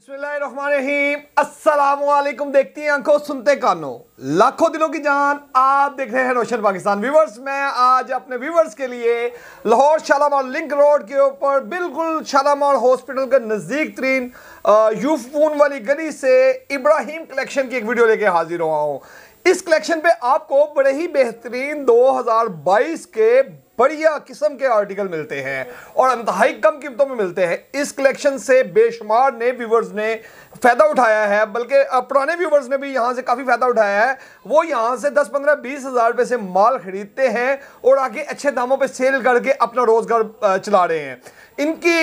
अस्सलाम देखती हैं आंखों सुनते कानों लाखों दिलों की जान आप देख रहे हैं रोशन पाकिस्तान व्यूवर्स मैं आज अपने व्यूवर्स के लिए लाहौर शालामार लिंक रोड के ऊपर बिल्कुल शालामार हॉस्पिटल के नज़दीक तरीन यूफून वाली गली से इब्राहिम कलेक्शन की एक वीडियो लेके हाजिर हुआ हूँ इस कलेक्शन पे आपको बड़े ही बेहतरीन 2022 के बढ़िया किस्म के आर्टिकल मिलते हैं और इंतहाई कम कीमतों में मिलते हैं इस कलेक्शन से बेशुमार नए व्यूवर्स ने फ़ायदा उठाया है बल्कि पुराने व्यूवर्स ने भी यहाँ से काफ़ी फ़ायदा उठाया है वो यहाँ से दस पंद्रह बीस हज़ार रुपये से माल ख़रीदते हैं और आगे अच्छे दामों पर सेल करके अपना रोज़गार चला रहे हैं इनकी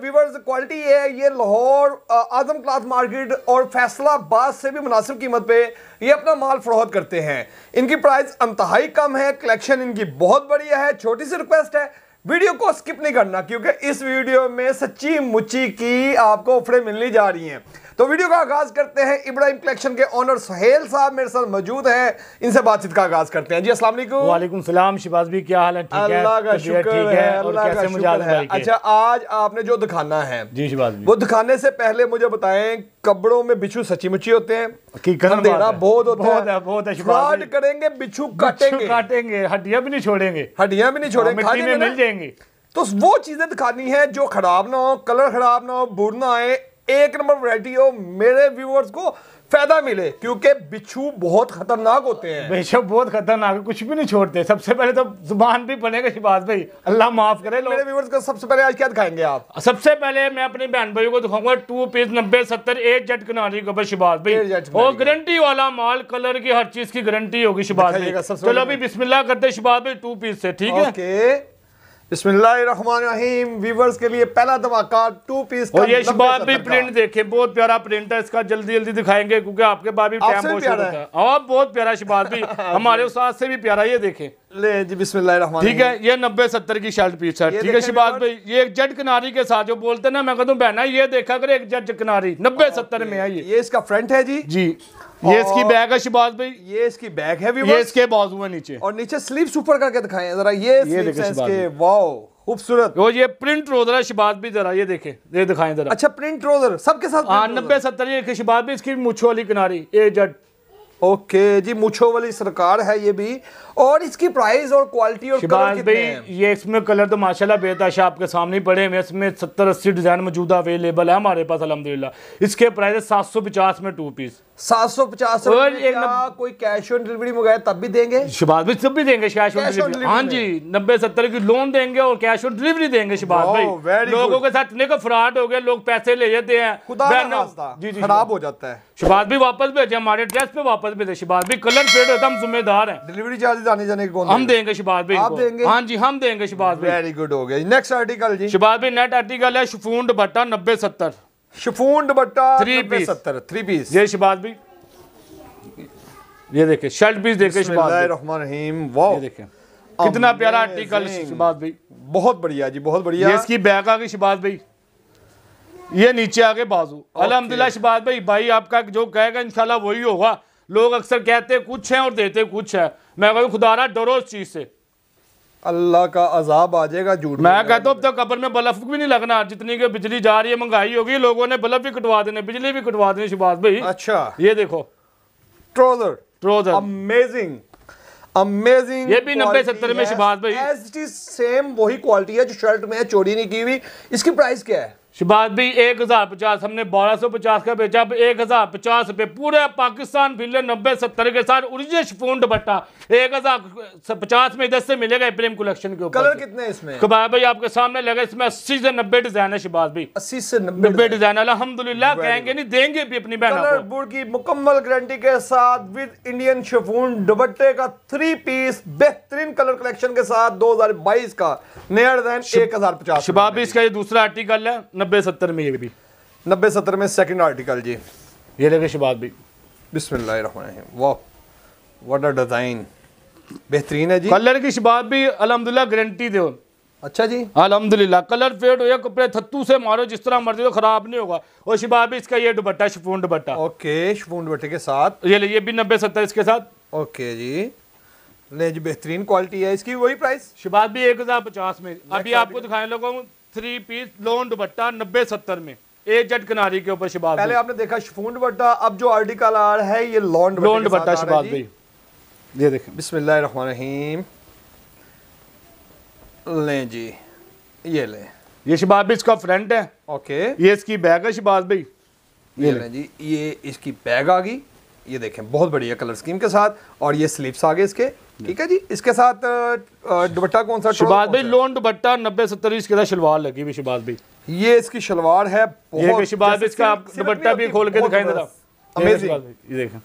व्यूवर्स क्वालिटी है ये लाहौर आजम क्लाथ मार्केट और फैसलाबाद से भी मुनासिब कीमत पे ये अपना माल फरोहत करते हैं इनकी प्राइस इंतहाई कम है कलेक्शन इनकी बहुत बढ़िया है छोटी छोटी सी रिक्वेस्ट है वीडियो को स्किप नहीं करना क्योंकि इस वीडियो में सच्ची मुच्ची की आपको ऑफरें मिलने जा रही हैं तो वीडियो का आगाज करते हैं इब्राहिम कलेक्शन के ओनर सहेल साहब मेरे साथ मौजूद हैं इनसे बातचीत का आगाज करते हैं जी असला वालेकुम सलाम शिबाज भी क्या हाल है अल्लाह का शुक्र है अल्लाह का शुक्र है अच्छा आज आपने जो दिखाना है जी शिबाज वो दिखाने से पहले मुझे बताएं कपड़ों में बिछू सची मुची होते हैं कि अंधेरा बहुत होता है बहुत है फ्रॉड करेंगे बिछू काटेंगे काटेंगे हड्डियां भी नहीं छोड़ेंगे हड्डियां भी नहीं छोड़ेंगे हाँ, में मिल जाएंगे तो वो चीजें दिखानी है जो खराब ना हो कलर खराब ना हो बुर ना आए एक नंबर हो मेरे व्यूअर्स को फायदा मिले क्योंकि बिच्छू बहुत खतरनाक होते हैं बेशक बहुत खतरनाक है कुछ भी नहीं छोड़ते सबसे पहले तो जुबान भी बनेगा शिबाज भाई अल्लाह माफ करे मेरे व्यूवर्स का सबसे पहले आज क्या दिखाएंगे आप सबसे पहले मैं अपनी बहन भाई को दिखाऊंगा टू पीस नब्बे सत्तर एट जेट किनारी के ऊपर शिबाज भाई और गारंटी वाला माल कलर की हर चीज की गारंटी होगी शिबाज भाई चलो अभी बिस्मिल्ला करते शिबाज भाई टू पीस से ठीक है बिस्मिल्लाहिर्रहमानिर्रहीम व्यूवर्स के लिए पहला धमाका टू पीस और ये शबाब भी प्रिंट देखे बहुत प्यारा प्रिंट है इसका जल्दी जल्दी दिखाएंगे क्योंकि आपके पास भी टाइम बहुत प्यारा है और बहुत प्यारा शबाब भी हमारे उस्ताद से भी प्यारा ये देखें ले जी ठीक है ये नब्बे सत्तर की शर्ट पीस है ठीक है शिबाज भाई ये एक जट किनारी के साथ जो बोलते ना मैं कहता हूँ बहना ये देखा कर एक जट किनारी नब्बे सत्तर में है ये ये इसका फ्रंट है जी जी ये इसकी बैग है शिबाज भाई ये इसकी बैग है ये इसके बाजू है नीचे और नीचे स्लीव सुपर करके दिखाए जरा ये ये वाओ खूबसूरत वो ये प्रिंट रोजर है शिबाज भी जरा ये देखे ये दिखाएं जरा अच्छा प्रिंट रोजर सबके साथ हाँ नब्बे सत्तर ये शिबाज भी इसकी मुछो वाली किनारी ए जट ओके जी मुछो वाली सरकार है ये भी और इसकी प्राइस और क्वालिटी और कलर कितने हैं ये इसमें कलर तो माशाल्लाह बेताशा आपके सामने पड़े हैं इसमें सत्तर अस्सी डिज़ाइन मौजूद अवेलेबल है हमारे पास अलहमदिल्ला इसके प्राइस है सात सौ पचास में टू पीस सात सौ पचास कोई कैश ऑन डिलीवरी मंगाया तब भी देंगे शिबाज भाई सब भी देंगे कैश ऑन डिलीवरी हाँ जी नब्बे सत्तर की लोन देंगे और कैश ऑन डिलीवरी देंगे शिबाज भाई लोगों के साथ इतने का फ्रॉड हो गया लोग पैसे ले जाते हैं खराब हो जाता है शिबाज भी वापस भेजे हमारे ड्रेस पे वापस भेजे शिबाज भी कलर प्लेट तो हम जिम्मेदार हैं डिलीवरी चार्जेस आने जाने के कौन हम देंगे शिबाज भी आप देंगे हाँ जी हम देंगे शिबाज भी वेरी गुड हो गया नेक्स्ट आर्टिकल जी शिबाज भी नेट आर्टिकल है शिफून दुपट्टा नब्बे सत्तर शिफून दुपट्टा थ्री पीस सत्तर थ्री पीस ये शिबाज भी ये देखे शर्ट पीस देखे शिबाज रहीम वाह देखे कितना प्यारा आर्टिकल शिबाज भाई बहुत बढ़िया जी बहुत बढ़िया इसकी बैग आ गई शिबाज भाई ये नीचे आगे बाजू अलहमदिल्ला शबाद भाई भाई आपका जो कहेगा इनशाला वही होगा लोग अक्सर कहते हैं कुछ है और देते कुछ है मैं कहूँ खुदा रहा डरो उस चीज़ से अल्लाह का अजाब आ जाएगा झूठ मैं कहता हूँ अब तक तो में बल्फ भी नहीं लगना जितनी की बिजली जा रही है महंगाई होगी लोगों ने बल्ब भी कटवा देने बिजली भी कटवा देने शिबाज भाई अच्छा ये देखो ट्रोजर ट्रोजर अमेजिंग Amazing ये भी नब्बे सत्तर में शिबाज भाई सेम वही क्वालिटी है जो शर्ट में है चोरी नहीं की हुई इसकी प्राइस क्या है शबाज भी एक हज़ार पचास हमने बारह सौ पचास का बेचा अब एक हज़ार पचास रुपये पूरे पाकिस्तान फिल्म नब्बे सत्तर के साथ ओरिजिनल फोन दुपट्टा एक हज़ार पचास में इधर से मिलेगा प्रेम कलेक्शन के ऊपर कितने इसमें कबाब भाई आपके सामने लगा इसमें अस्सी से नब्बे डिज़ाइन है शिबाज भाई अस्सी से नब्बे डिज़ाइन अलहमदुल्ला कहेंगे नहीं देंगे भी अपनी बहन की मुकम्मल गारंटी के साथ विद इंडियन शिफोन दुपट्टे का थ्री पीस बेहतरीन कलर कलेक्शन के साथ दो हजार बाईस का नया डिज़ाइन एक हज़ार पचास शबाब इसका ये दूसरा आर्टिकल है नब्बे सत्तर में ये भी नब्बे सत्तर में सेकंड आर्टिकल जी ये लगे शबाद भी बिसमीम वाह वट अ डिज़ाइन बेहतरीन है जी कलर की शबाद भी अलहमदिल्ला गारंटी दो अच्छा जी अलहमदिल्ला कलर फेड हो या कपड़े थत्तू से मारो जिस तरह मर्जी तो खराब नहीं होगा और शबाब भी इसका ये dupatta chiffon dupatta okay chiffon दुपट्टे के साथ ये ले ये भी नब्बे सत्तर इसके साथ ओके जी ले जी बेहतरीन क्वालिटी है इसकी वही प्राइस शबाब भी एक हज़ार पचास में अभी आपको दिखाने लगा हूँ थ्री पीस लोन दुपट्टा नब्बे सत्तर में एक जट किनारी के ऊपर शिबाज पहले आपने देखा शिफोन दुपट्टा अब जो आर्टिकल आ रहा है ये लोन लोन दुपट्टा शिबाज भाई ये देखें बिस्मिल्ल बिस्मिल्लाहिर्रहमानिर्रहीम लें जी ये लें ये शिबाज भाई इसका फ्रंट है ओके ये इसकी बैग है शिबाज भाई ये लें जी ये इसकी बैग आ गई ये देखें बहुत बढ़िया कलर स्कीम के साथ और ये स्लीव्स आ गए इसके ठीक है जी इसके साथ दुपट्टा कौन सा शिबाज भाई लोन दुपट्टा नब्बे सत्तर इसके साथ शलवार लगी हुई शिबाज भाई ये इसकी शलवार है ये भी इसका दुपट्टा भी खोल के दिखाई दे रहा अमेजिंग ये देखें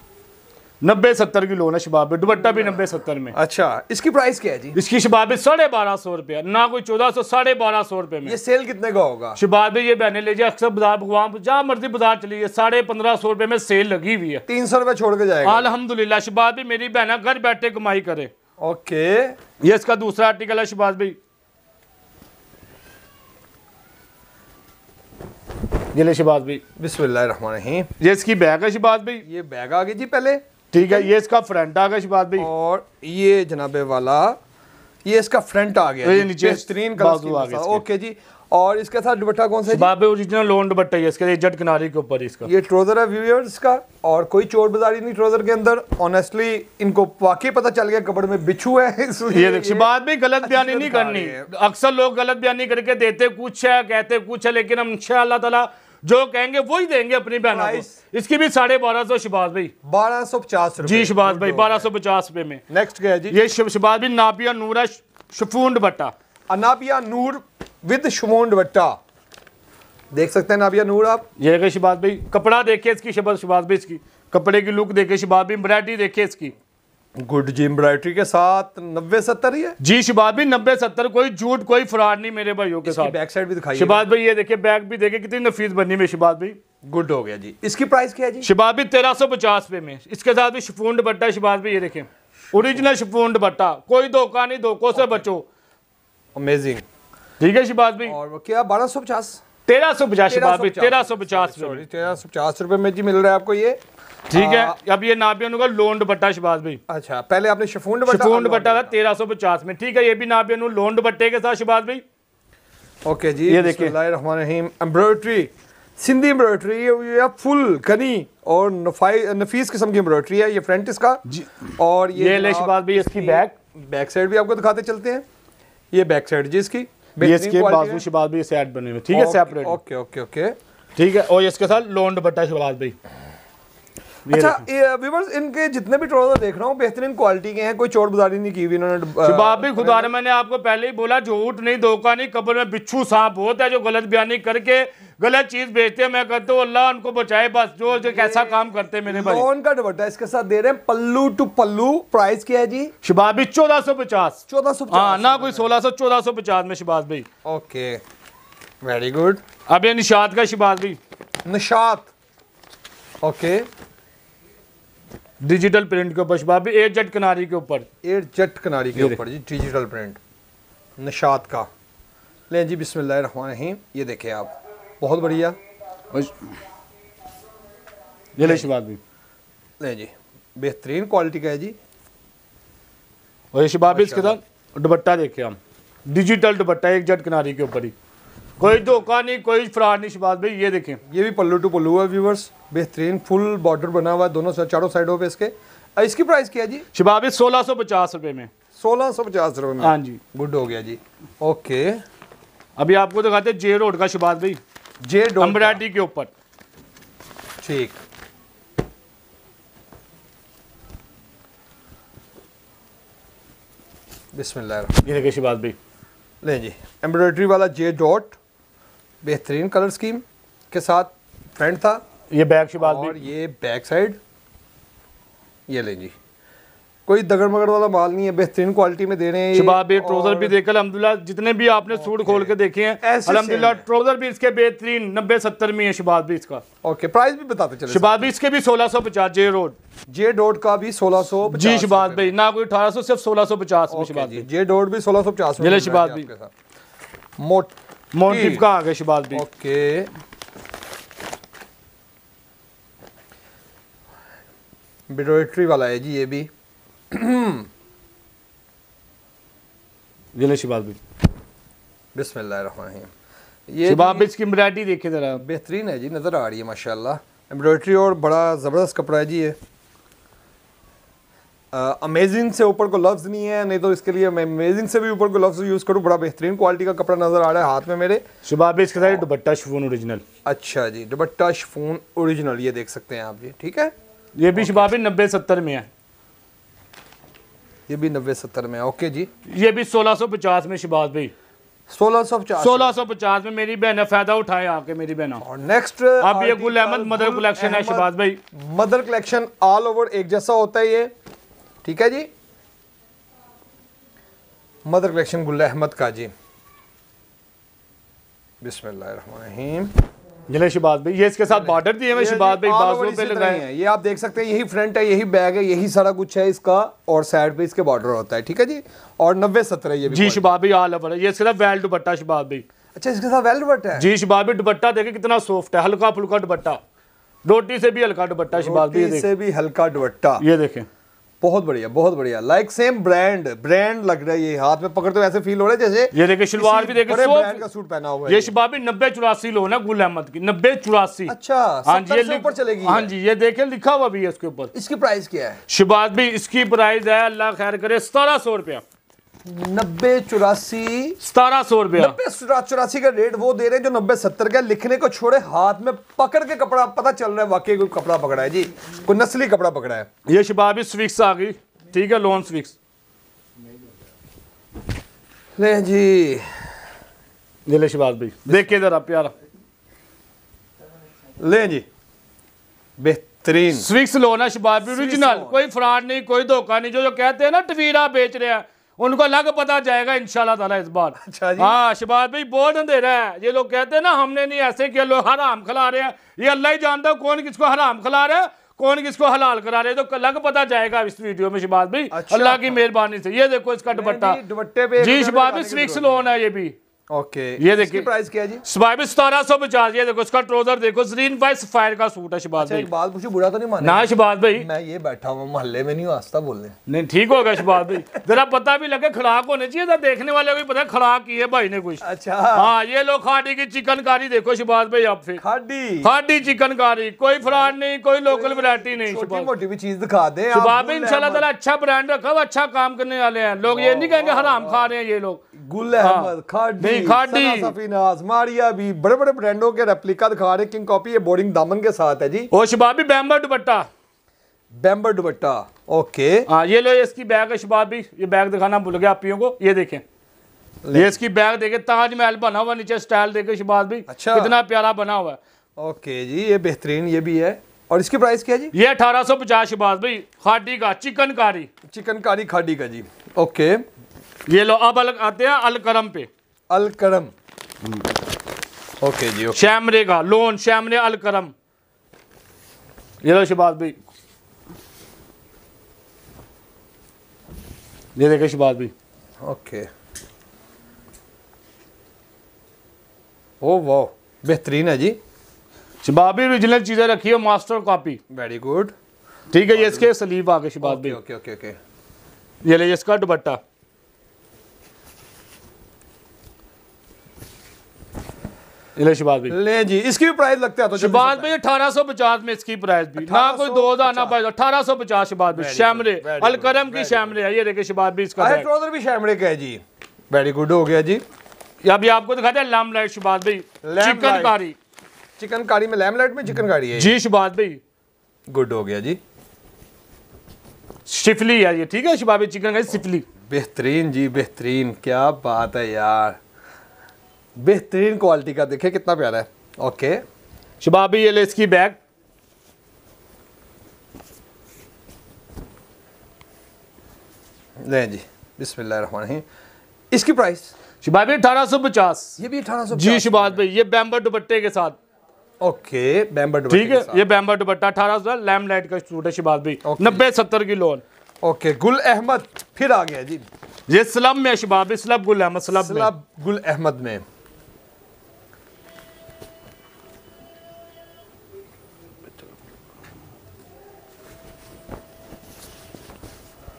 नब्बे सत्तर की लोन है शबाब दुबट्टा भी नब्बे सत्तर में अच्छा इसकी प्राइस क्या है जी इसकी शबाब साढ़े बारह सौ रुपया ना कोई चौदह सौ साढ़े बारह सौ रुपये में ये सेल कितने का होगा शबाब ये बहने ले जाए अक्सर बाजार भगवान जहाँ मर्जी बाजार चली जाए साढ़े पंद्रह सौ रुपये में सेल लगी हुई है तीन सौ रुपये छोड़ के जाए अलहमदुल्ला शबाब भी मेरी बहना घर बैठे कमाई करे ओके ये इसका दूसरा आर्टिकल है शबाज भाई ये ले शबाज भाई बिस्मिल्लाह रहमान रहीम ये इसकी बैग है शबाज भाई ये बैग आ गई जी पहले ठीक है ये इसका फ्रंट आ गया शबाद भाई और ये जनाबे वाला ये इसका फ्रंट आ गया ये नीचे बेहतरीन ओके जी और इसके साथ दुपट्टा कौन सा बाबे ओरिजिनल लोन दुपट्टा है इसके जट किनारे के ऊपर इसका ये ट्रोजर है व्यूअर्स का और कोई चोर बाजारी नहीं ट्रोजर के अंदर ऑनेस्टली इनको वाकई पता चल गया कपड़े में बिछू है ये देखिए बात भी गलत बयानी नहीं करनी अक्सर लोग गलत बयानी करके देते कुछ है कहते कुछ है लेकिन हम इंशाल्लाह ताला जो कहेंगे वही देंगे अपनी बहन इसकी भी साढ़े बारह सौ शिबाज भाई बारह सौ पचास जी शिबाज भाई बारह सौ पचास रुपए में नेक्स्ट क्या जी ये शिबाज भी नापिया है शफून दुपट्टा अनापिया नूर विद शमोन बट्टा देख सकते हैं नाबिया नूर आप ये शिबाज भाई कपड़ा देखिए इसकी शिबाज शबाज भाई इसकी कपड़े की लुक देखे शिबाज भाई वरायटी देखे इसकी गुड जी एम्ब्रॉयडरी के साथ नब्बे सत्तर ही है जी शिबाद भी नब्बे सत्तर कोई झूठ कोई फ्रॉड नहीं मेरे भाइयों के साथ बैक साइड भी दिखाई शिबाद भाई ये देखिए बैक भी देखे कितनी नफीस बनी हुई शिबाद भाई गुड हो गया जी इसकी प्राइस क्या है जी शिबाद भी तेरह सौ पचास रुपये में इसके साथ भी शिफोन दुपट्टा शिबाद भाई ये देखे ओरिजिनल शिफोन दुपट्टा कोई धोखा नहीं धोखों से बचो अमेजिंग ठीक है शिबाद भाई और क्या बारह सौ पचास तेरह सौ पचास बाबी तेरह सौ पचास तेरह सौ पचास रुपए में जी मिल रहा है आपको ये ठीक है अब ये नापियों का लोन दुपट्टा शबाज भाई अच्छा पहले आपने शफून दुपट्टा शफून दुपट्टा था हाँ, हाँ। तेरह सौ पचास में ठीक है ये भी नापियों लोन दुपट्टे के साथ शबाज भाई ओके जी ये देखिए Rahim embroidery Sindhi embroidery full कनी और नफीस किस्म की एम्ब्रॉयड्री है ये फ्रंट इसका और ये, ये लेश बात इसकी बैक बैक साइड भी आपको दिखाते चलते हैं ये बैक साइड जी इसकी ये इसके बाजू शिबाज भाई सेट बने हुए ठीक है सेपरेट ओके ओके ओके ठीक है और इसके साथ लोन दुपट्टा शिबाज भाई अच्छा व्यूवर्स इनके जितने भी ट्राउजर देख रहा हूँ बेहतरीन क्वालिटी के हैं कोई चोर बाजारी नहीं की हुई इन्होंने शिबाब भी खुदा ने मैंने आपको पहले ही बोला झूठ नहीं धोखा नहीं कब्र में बिच्छू सांप होता है जो गलत बयानी करके गलत चीज बेचते हैं मैं कहता हूँ अल्लाह उनको बचाए बस जो जो कैसा काम करते हैं मेरे भाई लोन का दुपट्टा इसके साथ दे रहे हैं पल्लू टू पल्लू प्राइस क्या है जी शिबाबी चौदह सौ पचास चौदह सौ हाँ ना कोई सोलह सौ चौदह सौ पचास में शिबाज भाई ओके वेरी गुड अब ये निशाद का शिबाज भाई निशात ओके डिजिटल प्रिंट के ऊपर शिबाबी एट जट किनारी के ऊपर एयर जट किनारी के ऊपर जी डिजिटल प्रिंट निशात का ले जी बिस्मिल्लाह रहीम ये देखें आप बहुत बढ़िया ले भी नहीं जी बेहतरीन क्वालिटी का है जी और ये शिबाब इसके साथ दुपट्टा देखे हम डिजिटल दुपट्टा एक जट किनारे के ऊपर ही कोई धोखा नहीं कोई फ्रॉड नहीं शिबाद भाई ये देखें ये भी पल्लू टू पल्लू है व्यूवर्स बेहतरीन फुल बॉर्डर बना हुआ है दोनों साइड चारों साइडों पे इसके इसकी प्राइस क्या है जी शिबाब सोलह सौ पचास रुपये में सोलह सौ पचास रुपये में हाँ जी गुड हो गया जी ओके अभी आपको दिखाते जे रोड का शिबाद भाई जे अम्बराडी के ऊपर ठीक बिस्मिल्लाह बात भी ले जी एम्ब्रॉयडरी वाला जे डॉट बेहतरीन कलर स्कीम के साथ फ्रंट था ये बैक और भी ये बैक साइड ये ले जी कोई दगड़ मगड़ वाला माल नहीं है बेहतरीन क्वालिटी में दे रहे हैं शबाब ये ट्राउजर भी देखे अलहमदिल्ला जितने भी आपने सूट खोल के देखे हैं अलहमदिल्ला ट्राउजर भी इसके बेहतरीन नब्बे सत्तर में है शबाब भी इसका ओके प्राइस भी बताते चले शबाब भी इसके भी सोलह सौ पचास जे रोड जे डोट का भी सोलह सौ जी शबाद भाई ना कोई अठारह सौ सिर्फ सोलह सौ पचास में शबाब जे डोट भी सोलह सौ पचास में शबाद भी मोटिव का आ गया शबाद भी ओके बिडोट्री वाला है जी ये भी जिले शिबाज ज़रा बेहतरीन है जी नज़र आ रही है माशाल्लाह एम्ब्रॉयडरी और बड़ा ज़बरदस्त कपड़ा है जी ये अमेजिंग से ऊपर को लफ्ज़ नहीं है नहीं तो इसके लिए मैं अमेजिंग से भी ऊपर को लफ्ज़ यूज़ करूँ बड़ा बेहतरीन क्वालिटी का कपड़ा नज़र आ रहा है हाथ में मेरे शुबाब के साथ दुबट्टा शफून औरिजिनल अच्छा जी दुबट्टा शफून औरिजिनल ये देख सकते हैं आप जी ठीक है ये भी शुबाब नब्बे सत्तर में है ये भी नब्बे सत्तर में ओके जी ये भी सोलह सौ पचास में शिबाज भाई सोलह सौ पचास सोलह पचास में मेरी बहन फायदा उठाए आके मेरी बहन और नेक्स्ट अब ये गुल अहमद मदर कलेक्शन है शिबाज भाई मदर कलेक्शन ऑल ओवर एक जैसा होता है ये ठीक है जी मदर कलेक्शन गुल अहमद का जी बिस्मिल्लाहिर्रहमानिर्रहीम ये शिबाज भाई ये इसके साथ बॉर्डर दिए हुए शिबाज भाई बाजुओं पे लगाए हैं ये आप देख सकते हैं यही फ्रंट है यही बैग है यही सारा कुछ है इसका और साइड पे इसके बॉर्डर होता है ठीक है जी और नब्बे सत्रह ये जी शिबाज भाई ऑल ओवर है ये इसके साथ वेल दुपट्टा शिबाज भाई अच्छा इसके साथ वेल दुपट्टा है जी शिबाज भाई दुपट्टा देखे कितना सॉफ्ट है हल्का फुल्का दुपट्टा रोटी से भी हल्का दुपट्टा शिबाज भाई से भी हल्का दुपट्टा ये देखें बहुत बढ़िया बहुत बढ़िया लाइक सेम ब्रांड ब्रांड लग रहा है ये हाथ में पकड़ तो ऐसे फील हो रहा है जैसे ये देखिए शलवार भी देखिए ब्रांड का सूट पहना हुआ है ये शबाबी भी नब्बे चौरासी लो ना गुल अहमद की नब्बे चौरासी अच्छा हाँ जी ये ऊपर चलेगी हाँ जी ये देखे लिखा हुआ भी है इसके ऊपर इसकी प्राइस क्या है शिबाब भी इसकी प्राइस है अल्लाह खैर करे सतारह सौ रुपया नब्बे चौरासी सतारह सौ रुपया नब्बे चौरासी का रेट वो दे रहे हैं जो नब्बे सत्तर का लिखने को छोड़े हाथ में पकड़ के कपड़ा पता चल रहा है वाकई कोई कपड़ा पकड़ा है जी कोई नस्ली कपड़ा पकड़ा है ये शबाबी स्विक्स आ गई ठीक है लोन स्विक्स ले जी ले शबाज भाई देखिए जरा प्यारा ले जी बेहतरीन स्विक्स लोन है शबाबी ओरिजिनल कोई फ्रॉड नहीं कोई धोखा नहीं जो जो कहते हैं ना टवीरा बेच रहे हैं उनको अलग पता जाएगा इंशाल्लाह ताला इस बार अच्छा हाँ शिबाज भाई बहुत अंधेरा है ये लोग कहते हैं ना हमने नहीं ऐसे किया लोग हराम खिला रहे हैं ये अल्लाह ही जानता है कौन किसको हराम खिला रहा है कौन किसको हलाल करा रहे तो अलग पता जाएगा इस वीडियो में शिबाज भाई अच्छा। अल्लाह की मेहरबानी से ये देखो इसका दुपट्टा जी शिबाज भाई स्विक्स लोन है ये भी ओके ये देखिए प्राइस क्या जी सौ पचास ये देखो इसका ट्रोजर देखो जरीन भाई सफायर का सूट है अच्छा, भाई बात पूछो बुरा तो नहीं ना भाई मैं ये बैठा हुआ मोहल्ले में नहीं बोलने नहीं ठीक होगा भाई जरा पता भी लगे खड़ाक होने चाहिए देखने वाले को पता खड़ाक की है भाई ने कुछ अच्छा हाँ ये लो खाडी की चिकनकारी देखो शिबाज भाई आप फिर खाडी खाडी चिकनकारी कोई फ्रॉड नहीं कोई लोकल वरायटी नहीं मोटी भी चीज दिखा दे शबाज भाई इनशाला अच्छा ब्रांड रखा हुआ अच्छा काम करने वाले हैं लोग ये नहीं कहेंगे हराम खा रहे हैं ये लोग गुल हाँ। खाडी खाडी मारिया भी बड़े बड़े ब्रांडों के रेप्लिका दिखा रहे किंग कॉपी ये दामन के साथ है जी और शबाबी बैम्बर दुपट्टा बैम्बर दुपट्टा ओके हाँ ये लो इसकी बैग है शबाबी ये बैग दिखाना भूल गया आप को ये ये इसकी बैग देखे ताजमहल बना हुआ नीचे स्टाइल देखे शबाबी अच्छा इतना प्यारा बना हुआ है ओके जी ये बेहतरीन ये भी है और इसकी प्राइस क्या जी ये अठारह सौ पचास शबाज भाई खाडी का चिकन कारी चिकन कारी खाडी का जी ओके ये लो अब अलग आते हैं अलकरम पे अलकरम ओके hmm. जी ओके शैमरे का लोन शैमरे अलकरम ये लो शिबाज भाई ये देखे शिबाज भाई ओके ओ वो बेहतरीन है जी शबाब भी ओरिजिनल चीज़ें रखी है मास्टर कॉपी वेरी गुड ठीक है ये इसके सलीब आ गए शबाब भाई ओके ओके ओके ये ले इसका दुपट्टा ले जी इसकी भी प्राइस लगते हैं तो शिबाज भाई अठारह सौ पचास में इसकी प्राइस भी ना कोई दो हजार ना पाइस अठारह सौ पचास शिबाज भाई शैमरे अलकरम की शैमरे है ये देखिए शिबाज भी इसका ट्रोजर भी शैमरे का है जी वेरी गुड हो गया जी अभी आपको दिखाते हैं लैम लाइट शिबाज भाई चिकनकारी चिकनकारी में लैम लाइट में चिकनकारी है जी शिबाज भाई गुड हो गया जी शिफली है ये ठीक है शिबाज भाई चिकन शिफली बेहतरीन जी बेहतरीन क्या बात है यार बेहतरीन क्वालिटी का देखे कितना प्यारा है ओके शबाबी ये ले इसकी बैग नहीं जी बिस्मिल्लाह इसकी प्राइस शिबाबी अठारह सौ पचास ये भी अठारह सौ जी शिबाज भाई ये बैम्बर दुपट्टे के साथ ओके बैम्बर ठीक है ये बैम्बर दुपट्टा अठारह सौ लैम लाइट का सूट है शिबाज भाई नब्बे सत्तर की लोन ओके गुल अहमद फिर आ गया जी ये स्लब में शिबाब स्लब गुल अहमद स्लब स्लब गुल अहमद में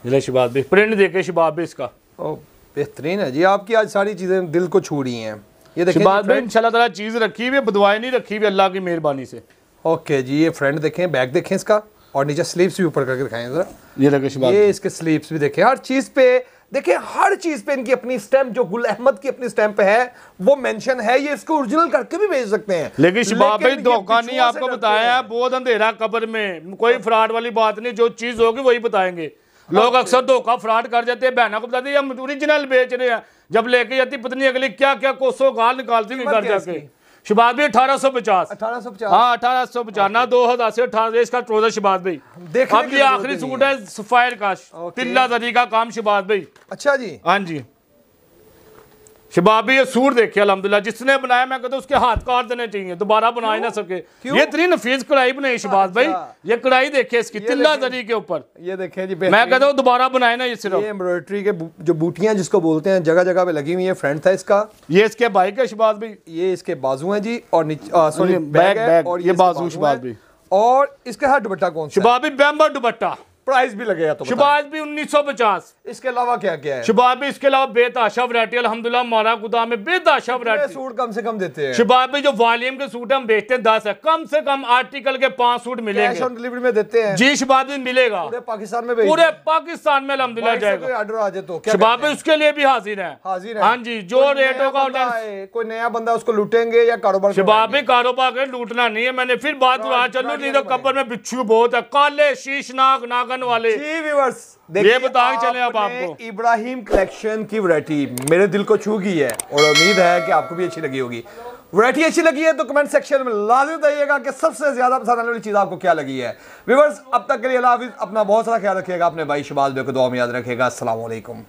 जिला शबाब भी प्रिंट देखे शबाब भी इसका ओ बेहतरीन है जी आपकी आज सारी चीज़ें दिल को छू रही हैं ये देखिए शिबाब चीज़ रखी हुई है नहीं रखी हुई अल्लाह की मेहरबानी से ओके जी ये फ्रंट देखें बैक देखें इसका और नीचे स्लीव्स भी ऊपर करके दिखाएं ज़रा ये लगे ये इसके स्लीव्स भी देखें हर चीज़ पे देखें हर चीज पे इनकी अपनी स्टैंप जो गुल अहमद की अपनी स्टैंप है वो मेंशन है ये इसको ओरिजिनल करके भी भेज सकते हैं लेकिन शिबाब भाई धोखा नहीं आपको बताया बहुत अंधेरा कबर में कोई फ्रॉड हाँ। वाली बात नहीं जो चीज होगी वही बताएंगे लोग अक्सर धोखा फ्रॉड कर जाते हैं बहना को बताते हैं हम ओरिजिनल बेच रहे हैं जब लेके जाती पत्नी अगली क्या क्या कोसों गाल निकालती नहीं घर जाके शिबाज भाई अठारह सौ पचास अठारह सौ पचास हाँ अठारह सौ पचाना दो हजार से अठारह इसका चौदह शिबाज भाई अब आखिरी सूट है सफायर काश तिल्ला दरी का काम शिबाज भाई अच्छा जी हाँ जी शबाबी सूर देखे अलहमदिल्ला जिसने बनाया मैं कहता उसके हाथ काट देने चाहिए दोबारा बनाए ना सके ये इतनी नफीज कढ़ाई बनाई शबाज भाई अच्छा। ये कढ़ाई देखे इसकी तिल्ला जरी के ऊपर ये देखे जी मैं कहता हूँ दोबारा बनाए ना ये सिर्फ एम्ब्रॉयडरी के जो बूटियां जिसको बोलते हैं जगह जगह पे लगी हुई है फ्रंट था इसका ये इसके बाइक है शबाज भाई ये इसके बाजू है जी और सॉरी बैग और ये बाजू शबाज भाई और इसके हाथ दुपट्टा कौन शबाबी बैम्बर दुपट्टा प्राइस भी लगे तो शुबाज भी 1950 इसके अलावा क्या क्या है शबाज भी इसके अलावा बेताशा वरायटी अलहमदुल्ला मारा गुदा में बेताशा वरायटी सूट कम से कम देते हैं शबाज भी जो वॉल्यूम के सूट हम बेचते हैं दस है कम से कम आर्टिकल के पांच सूट मिलेंगे ऑन डिलीवरी में देते हैं जी शबाज भी मिलेगा पूरे पाकिस्तान में पूरे पाकिस्तान में अलहमदुल्ला जाएगा ऑर्डर आ जाए तो शबाब भी उसके लिए भी हाजिर है हाजिर हाँ जी जो रेट होगा कोई नया बंदा उसको लुटेंगे या कारोबार शबाब भी कारोबार लूटना नहीं है मैंने फिर बात चलू नहीं तो कब्र में बिच्छू बहुत है काले शीशनाक नाक आंगन वाले जी ये बता के चले आप आपको इब्राहिम कलेक्शन की वरायटी मेरे दिल को छू गई है और उम्मीद है कि आपको भी अच्छी लगी होगी वरायटी अच्छी लगी है तो कमेंट सेक्शन में लाजम बताइएगा कि सबसे ज्यादा पसंद आने वाली चीज़ आपको क्या लगी है व्यूवर्स अब तक के लिए अपना बहुत सारा ख्याल रखिएगा अपने भाई शबाज बे को दुआ में याद रखिएगा असलम